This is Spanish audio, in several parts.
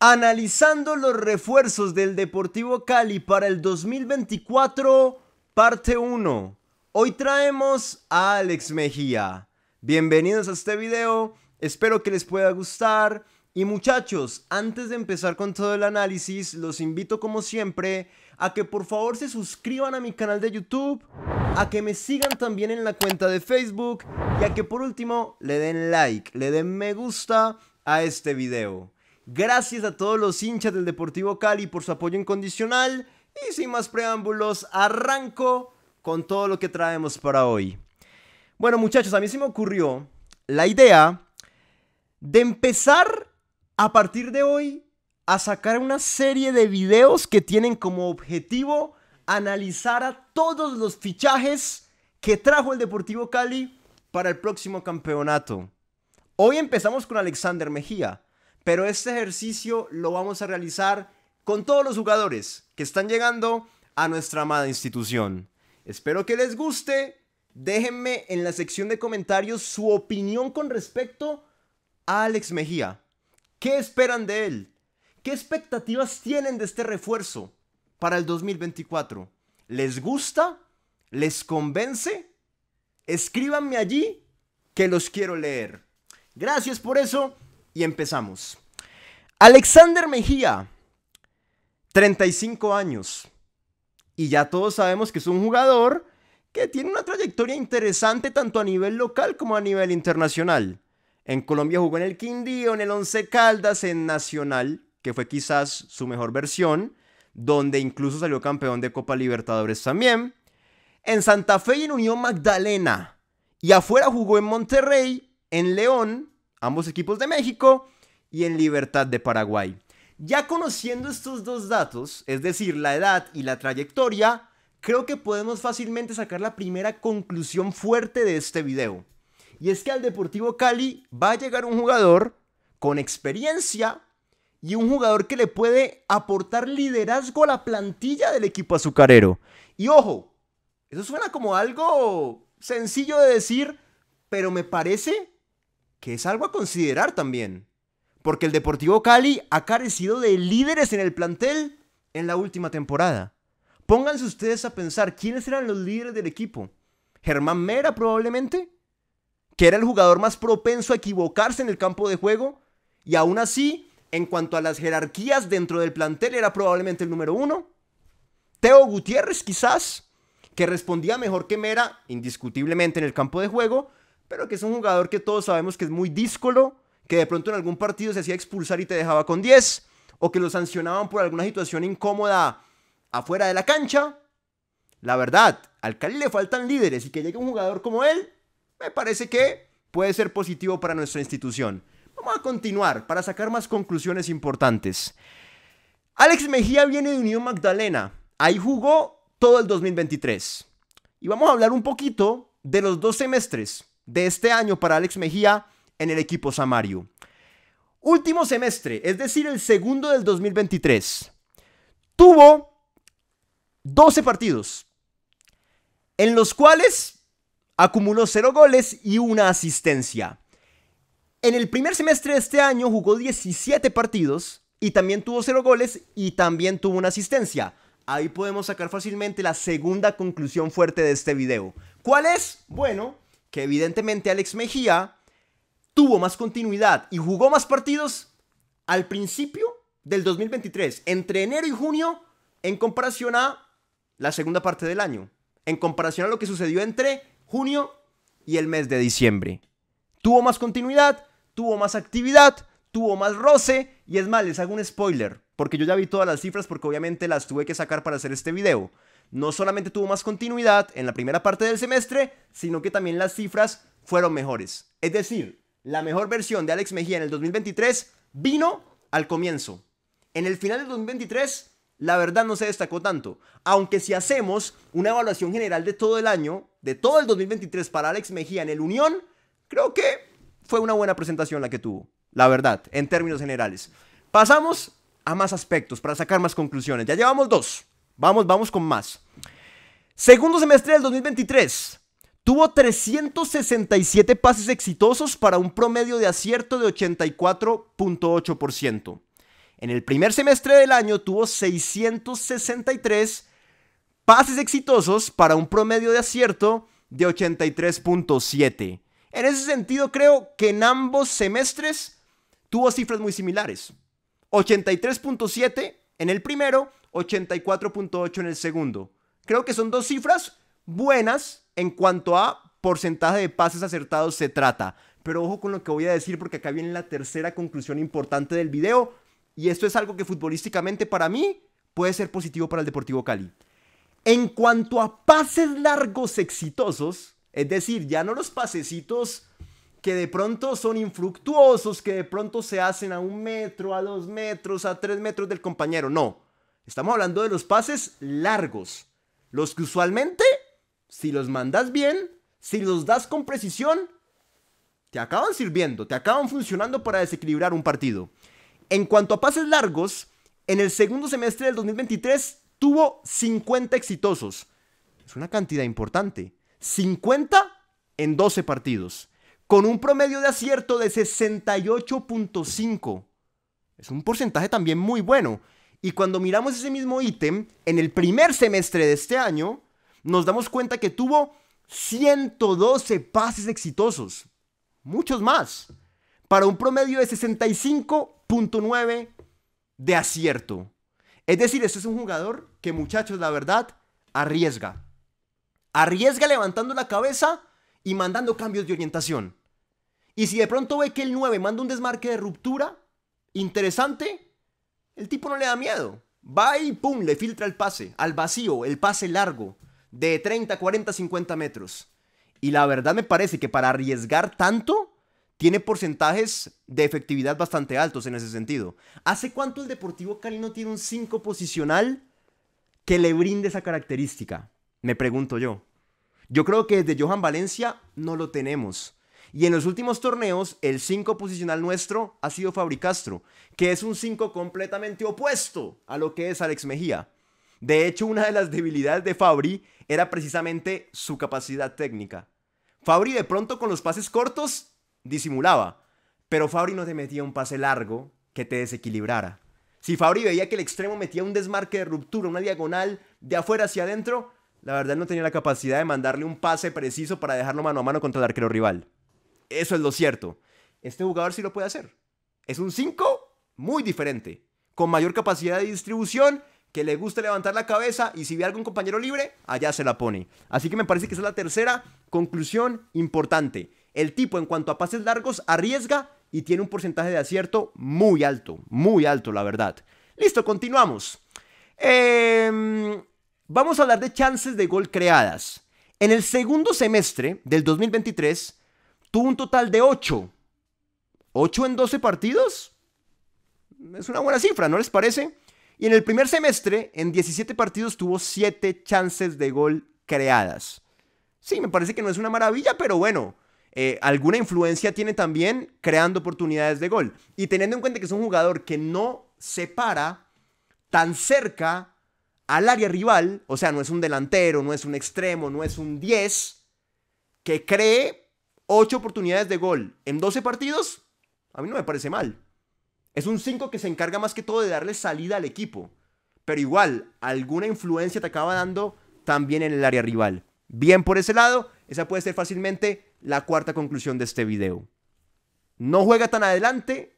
Analizando los refuerzos del Deportivo Cali para el 2024, parte 1. Hoy traemos a Alex Mejía. Bienvenidos a este video, espero que les pueda gustar. Y muchachos, antes de empezar con todo el análisis, los invito como siempre a que por favor se suscriban a mi canal de YouTube, a que me sigan también en la cuenta de Facebook y a que por último le den like, le den me gusta a este video. Gracias a todos los hinchas del Deportivo Cali por su apoyo incondicional y sin más preámbulos, arranco con todo lo que traemos para hoy. Bueno muchachos, a mí se me ocurrió la idea de empezar a partir de hoy a sacar una serie de videos que tienen como objetivo analizar a todos los fichajes que trajo el Deportivo Cali para el próximo campeonato. Hoy empezamos con Alexander Mejía pero este ejercicio lo vamos a realizar con todos los jugadores que están llegando a nuestra amada institución. Espero que les guste. Déjenme en la sección de comentarios su opinión con respecto a Alex Mejía. ¿Qué esperan de él? ¿Qué expectativas tienen de este refuerzo para el 2024? ¿Les gusta? ¿Les convence? Escríbanme allí que los quiero leer. Gracias por eso y empezamos. Alexander Mejía, 35 años. Y ya todos sabemos que es un jugador que tiene una trayectoria interesante tanto a nivel local como a nivel internacional. En Colombia jugó en el Quindío, en el Once Caldas, en Nacional, que fue quizás su mejor versión, donde incluso salió campeón de Copa Libertadores también. En Santa Fe y en Unión Magdalena. Y afuera jugó en Monterrey, en León, ambos equipos de México, y en Libertad de Paraguay. Ya conociendo estos dos datos, es decir, la edad y la trayectoria, creo que podemos fácilmente sacar la primera conclusión fuerte de este video. Y es que al Deportivo Cali va a llegar un jugador con experiencia y un jugador que le puede aportar liderazgo a la plantilla del equipo azucarero. Y ojo, eso suena como algo sencillo de decir, pero me parece que es algo a considerar también, porque el Deportivo Cali ha carecido de líderes en el plantel en la última temporada. Pónganse ustedes a pensar, ¿quiénes eran los líderes del equipo? Germán Mera probablemente, que era el jugador más propenso a equivocarse en el campo de juego, y aún así, en cuanto a las jerarquías dentro del plantel, era probablemente el número uno. Teo Gutiérrez quizás, que respondía mejor que Mera, indiscutiblemente en el campo de juego, pero que es un jugador que todos sabemos que es muy díscolo, que de pronto en algún partido se hacía expulsar y te dejaba con 10, o que lo sancionaban por alguna situación incómoda afuera de la cancha. La verdad, al Cali le faltan líderes y que llegue un jugador como él, me parece que puede ser positivo para nuestra institución. Vamos a continuar para sacar más conclusiones importantes. Alex Mejía viene de Unión Magdalena. Ahí jugó todo el 2023. Y vamos a hablar un poquito de los dos semestres de este año para Alex Mejía en el equipo Samario. Último semestre, es decir, el segundo del 2023. Tuvo 12 partidos, en los cuales acumuló 0 goles y una asistencia. En el primer semestre de este año jugó 17 partidos y también tuvo 0 goles y también tuvo una asistencia. Ahí podemos sacar fácilmente la segunda conclusión fuerte de este video. ¿Cuál es? Bueno, que evidentemente Alex Mejía tuvo más continuidad y jugó más partidos al principio del 2023, entre enero y junio, en comparación a la segunda parte del año, en comparación a lo que sucedió entre junio y el mes de diciembre. Tuvo más continuidad, tuvo más actividad, tuvo más roce, y es más, les hago un spoiler, porque yo ya vi todas las cifras porque obviamente las tuve que sacar para hacer este video no solamente tuvo más continuidad en la primera parte del semestre, sino que también las cifras fueron mejores. Es decir, la mejor versión de Alex Mejía en el 2023 vino al comienzo. En el final del 2023, la verdad no se destacó tanto. Aunque si hacemos una evaluación general de todo el año, de todo el 2023 para Alex Mejía en el Unión, creo que fue una buena presentación la que tuvo. La verdad, en términos generales. Pasamos a más aspectos para sacar más conclusiones. Ya llevamos dos. Vamos, vamos con más. Segundo semestre del 2023. Tuvo 367 pases exitosos para un promedio de acierto de 84.8%. En el primer semestre del año tuvo 663 pases exitosos para un promedio de acierto de 83.7. En ese sentido creo que en ambos semestres tuvo cifras muy similares. 83.7 en el primero 84.8 en el segundo. Creo que son dos cifras buenas en cuanto a porcentaje de pases acertados se trata. Pero ojo con lo que voy a decir porque acá viene la tercera conclusión importante del video y esto es algo que futbolísticamente para mí puede ser positivo para el Deportivo Cali. En cuanto a pases largos exitosos, es decir, ya no los pasecitos que de pronto son infructuosos, que de pronto se hacen a un metro, a dos metros, a tres metros del compañero, no Estamos hablando de los pases largos. Los que usualmente, si los mandas bien, si los das con precisión, te acaban sirviendo, te acaban funcionando para desequilibrar un partido. En cuanto a pases largos, en el segundo semestre del 2023 tuvo 50 exitosos. Es una cantidad importante. 50 en 12 partidos. Con un promedio de acierto de 68.5. Es un porcentaje también muy bueno. Y cuando miramos ese mismo ítem, en el primer semestre de este año, nos damos cuenta que tuvo 112 pases exitosos, muchos más, para un promedio de 65.9 de acierto. Es decir, este es un jugador que muchachos, la verdad, arriesga. Arriesga levantando la cabeza y mandando cambios de orientación. Y si de pronto ve que el 9 manda un desmarque de ruptura, interesante, el tipo no le da miedo. Va y pum, le filtra el pase, al vacío, el pase largo, de 30, 40, 50 metros. Y la verdad me parece que para arriesgar tanto, tiene porcentajes de efectividad bastante altos en ese sentido. ¿Hace cuánto el Deportivo Cali no tiene un 5 posicional que le brinde esa característica? Me pregunto yo. Yo creo que desde Johan Valencia no lo tenemos. Y en los últimos torneos, el 5 posicional nuestro ha sido Fabricastro, que es un 5 completamente opuesto a lo que es Alex Mejía. De hecho, una de las debilidades de Fabri era precisamente su capacidad técnica. Fabri de pronto con los pases cortos disimulaba, pero Fabri no te metía un pase largo que te desequilibrara. Si Fabri veía que el extremo metía un desmarque de ruptura, una diagonal de afuera hacia adentro, la verdad no tenía la capacidad de mandarle un pase preciso para dejarlo mano a mano contra el arquero rival. Eso es lo cierto. Este jugador sí lo puede hacer. Es un 5 muy diferente, con mayor capacidad de distribución, que le gusta levantar la cabeza y si ve algún compañero libre, allá se la pone. Así que me parece que esa es la tercera conclusión importante. El tipo en cuanto a pases largos arriesga y tiene un porcentaje de acierto muy alto, muy alto la verdad. Listo, continuamos. Em, vamos a hablar de chances de gol creadas. En el segundo semestre del 2023, tuvo un total de 8. 8 en 12 partidos. Es una buena cifra, ¿no les parece? Y en el primer semestre, en 17 partidos, tuvo 7 chances de gol creadas. Sí, me parece que no es una maravilla, pero bueno, eh, alguna influencia tiene también creando oportunidades de gol. Y teniendo en cuenta que es un jugador que no se para tan cerca al área rival, o sea, no es un delantero, no es un extremo, no es un 10, que cree 8 oportunidades de gol en 12 partidos, a mí no me parece mal. Es un 5 que se encarga más que todo de darle salida al equipo. Pero igual, alguna influencia te acaba dando también en el área rival. Bien por ese lado, esa puede ser fácilmente la cuarta conclusión de este video. No juega tan adelante,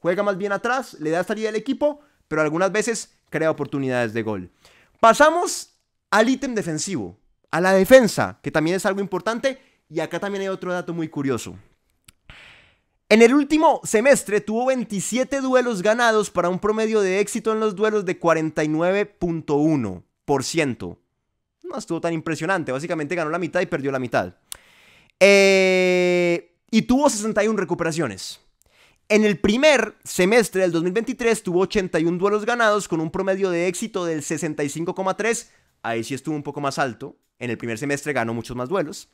juega más bien atrás, le da salida al equipo, pero algunas veces crea oportunidades de gol. Pasamos al ítem defensivo, a la defensa, que también es algo importante y acá también hay otro dato muy curioso. En el último semestre tuvo 27 duelos ganados para un promedio de éxito en los duelos de 49.1%. No estuvo tan impresionante, básicamente ganó la mitad y perdió la mitad. Eh, y tuvo 61 recuperaciones. En el primer semestre del 2023 tuvo 81 duelos ganados con un promedio de éxito del 65,3. Ahí sí estuvo un poco más alto. En el primer semestre ganó muchos más duelos.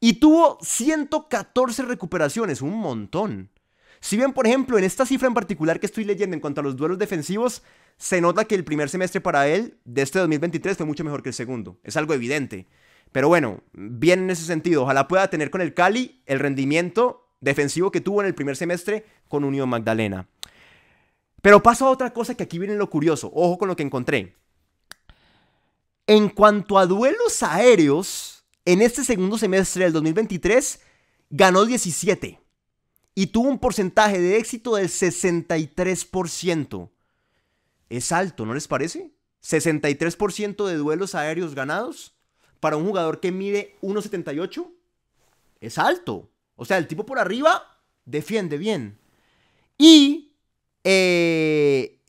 Y tuvo 114 recuperaciones, un montón. Si bien, por ejemplo, en esta cifra en particular que estoy leyendo en cuanto a los duelos defensivos, se nota que el primer semestre para él de este 2023 fue mucho mejor que el segundo. Es algo evidente. Pero bueno, bien en ese sentido. Ojalá pueda tener con el Cali el rendimiento defensivo que tuvo en el primer semestre con Unión Magdalena. Pero paso a otra cosa que aquí viene lo curioso. Ojo con lo que encontré. En cuanto a duelos aéreos, en este segundo semestre del 2023 ganó 17 y tuvo un porcentaje de éxito del 63%. Es alto, ¿no les parece? 63% de duelos aéreos ganados para un jugador que mide 1.78 es alto. O sea, el tipo por arriba defiende bien. Y eh,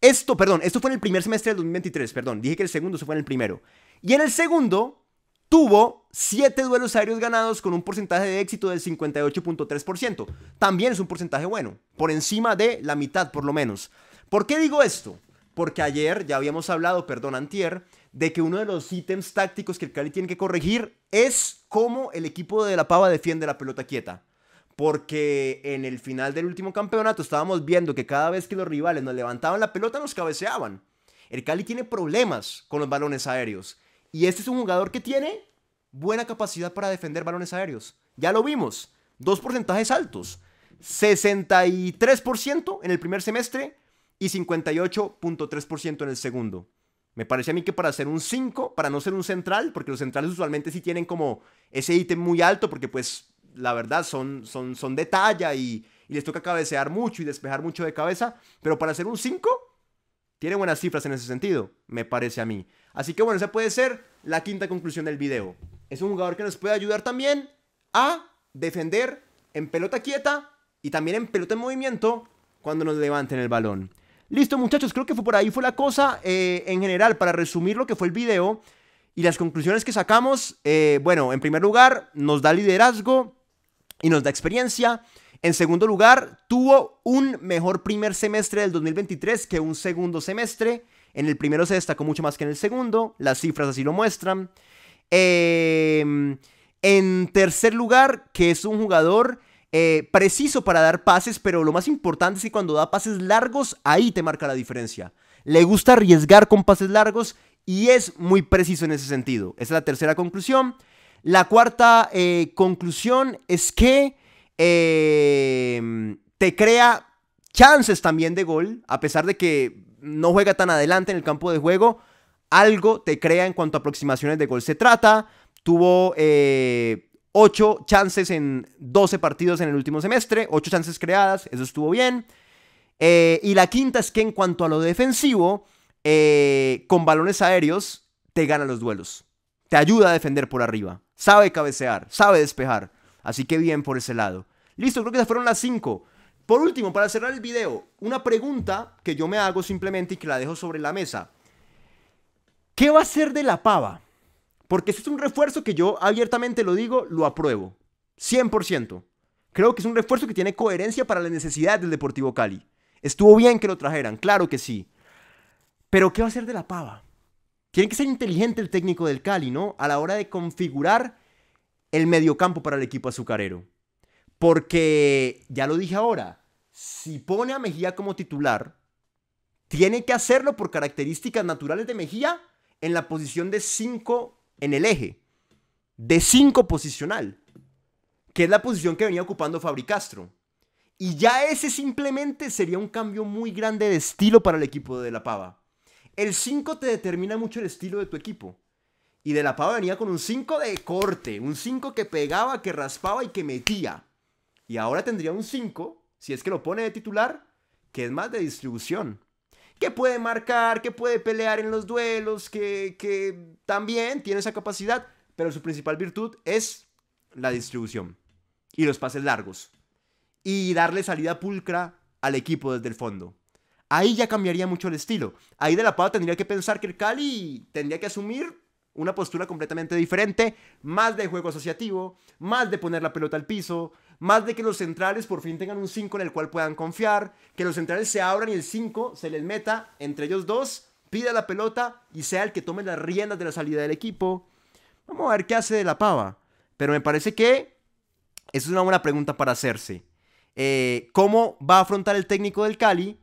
esto, perdón, esto fue en el primer semestre del 2023, perdón, dije que el segundo, se fue en el primero. Y en el segundo, tuvo 7 duelos aéreos ganados con un porcentaje de éxito del 58.3%. También es un porcentaje bueno, por encima de la mitad por lo menos. ¿Por qué digo esto? Porque ayer ya habíamos hablado, perdón, antier, de que uno de los ítems tácticos que el Cali tiene que corregir es cómo el equipo de La Pava defiende la pelota quieta. Porque en el final del último campeonato estábamos viendo que cada vez que los rivales nos levantaban la pelota nos cabeceaban. El Cali tiene problemas con los balones aéreos. Y este es un jugador que tiene buena capacidad para defender balones aéreos. Ya lo vimos. Dos porcentajes altos. 63% en el primer semestre y 58.3% en el segundo. Me parece a mí que para ser un 5, para no ser un central, porque los centrales usualmente sí tienen como ese ítem muy alto, porque pues la verdad son, son, son de talla y, y les toca cabecear mucho y despejar mucho de cabeza, pero para ser un 5 tiene buenas cifras en ese sentido, me parece a mí. Así que bueno, esa puede ser la quinta conclusión del video. Es un jugador que nos puede ayudar también a defender en pelota quieta y también en pelota en movimiento cuando nos levanten el balón. Listo muchachos, creo que fue por ahí fue la cosa. Eh, en general, para resumir lo que fue el video y las conclusiones que sacamos, eh, bueno, en primer lugar, nos da liderazgo y nos da experiencia. En segundo lugar, tuvo un mejor primer semestre del 2023 que un segundo semestre. En el primero se destacó mucho más que en el segundo, las cifras así lo muestran. Em, en tercer lugar, que es un jugador eh, preciso para dar pases, pero lo más importante es que cuando da pases largos, ahí te marca la diferencia. Le gusta arriesgar con pases largos y es muy preciso en ese sentido. Esa es la tercera conclusión. La cuarta eh, conclusión es que... Em, te crea chances también de gol, a pesar de que no juega tan adelante en el campo de juego. Algo te crea en cuanto a aproximaciones de gol se trata. Tuvo 8 eh, chances en 12 partidos en el último semestre, 8 chances creadas, eso estuvo bien. Eh, y la quinta es que en cuanto a lo defensivo, eh, con balones aéreos te gana los duelos. Te ayuda a defender por arriba. Sabe cabecear, sabe despejar. Así que bien por ese lado. Listo, creo que esas fueron las cinco. Por último, para cerrar el video, una pregunta que yo me hago simplemente y que la dejo sobre la mesa. ¿Qué va a ser de la pava? Porque eso es un refuerzo que yo abiertamente lo digo, lo apruebo. 100%. Creo que es un refuerzo que tiene coherencia para las necesidades del Deportivo Cali. Estuvo bien que lo trajeran, claro que sí. Pero ¿qué va a ser de la pava? Tiene que ser inteligente el técnico del Cali, ¿no? A la hora de configurar el mediocampo para el equipo azucarero. Porque, ya lo dije ahora, si pone a Mejía como titular, tiene que hacerlo por características naturales de Mejía en la posición de 5 en el eje, de 5 posicional, que es la posición que venía ocupando Fabricastro, Y ya ese simplemente sería un cambio muy grande de estilo para el equipo de La Pava. El 5 te determina mucho el estilo de tu equipo. Y de la Pava venía con un 5 de corte, un 5 que pegaba, que raspaba y que metía. Y ahora tendría un 5, si es que lo pone de titular, que es más de distribución. Que puede marcar, que puede pelear en los duelos, que, que también tiene esa capacidad, pero su principal virtud es la distribución y los pases largos. Y darle salida pulcra al equipo desde el fondo. Ahí ya cambiaría mucho el estilo. Ahí de la Pava tendría que pensar que el Cali tendría que asumir una postura completamente diferente, más de juego asociativo, más de poner la pelota al piso, más de que los centrales por fin tengan un 5 en el cual puedan confiar, que los centrales se abran y el 5 se les meta entre ellos dos, pida la pelota y sea el que tome las riendas de la salida del equipo. Vamos a ver qué hace de la pava, pero me parece que es una buena pregunta para hacerse. Eh, ¿Cómo va a afrontar el técnico del Cali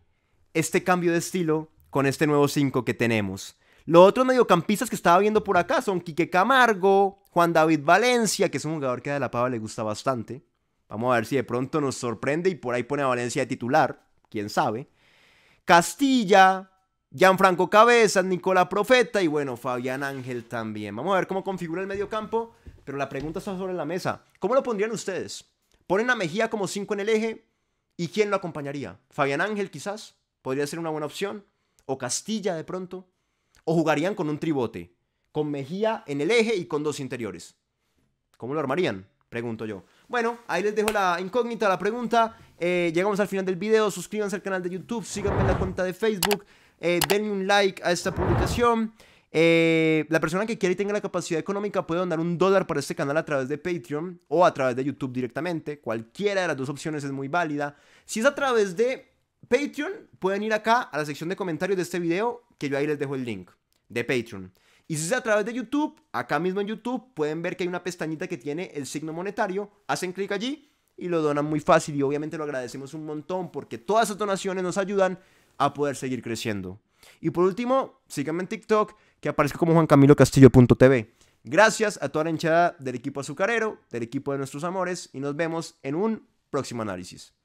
este cambio de estilo con este nuevo 5 que tenemos? Los otros mediocampistas que estaba viendo por acá son Quique Camargo, Juan David Valencia, que es un jugador que a De La Pava le gusta bastante. Vamos a ver si de pronto nos sorprende y por ahí pone a Valencia de titular, quién sabe. Castilla, Gianfranco Cabezas, Nicola Profeta y bueno, Fabián Ángel también. Vamos a ver cómo configura el mediocampo, pero la pregunta está sobre la mesa. ¿Cómo lo pondrían ustedes? ¿Ponen a Mejía como 5 en el eje? ¿Y quién lo acompañaría? ¿Fabián Ángel quizás? ¿Podría ser una buena opción? ¿O Castilla de pronto? O jugarían con un tribote, con Mejía en el eje y con dos interiores. ¿Cómo lo armarían? Pregunto yo. Bueno, ahí les dejo la incógnita, la pregunta. Eh, llegamos al final del video. Suscríbanse al canal de YouTube, síganme en la cuenta de Facebook. Eh, denle un like a esta publicación. Eh, la persona que quiera y tenga la capacidad económica puede donar un dólar para este canal a través de Patreon o a través de YouTube directamente. Cualquiera de las dos opciones es muy válida. Si es a través de Patreon, pueden ir acá a la sección de comentarios de este video que yo ahí les dejo el link de Patreon. Y si es a través de YouTube, acá mismo en YouTube pueden ver que hay una pestañita que tiene el signo monetario, hacen clic allí y lo donan muy fácil y obviamente lo agradecemos un montón porque todas esas donaciones nos ayudan a poder seguir creciendo. Y por último, síganme en TikTok que aparece como juancamilocastillo.tv. Gracias a toda la hinchada del equipo azucarero, del equipo de nuestros amores y nos vemos en un próximo análisis.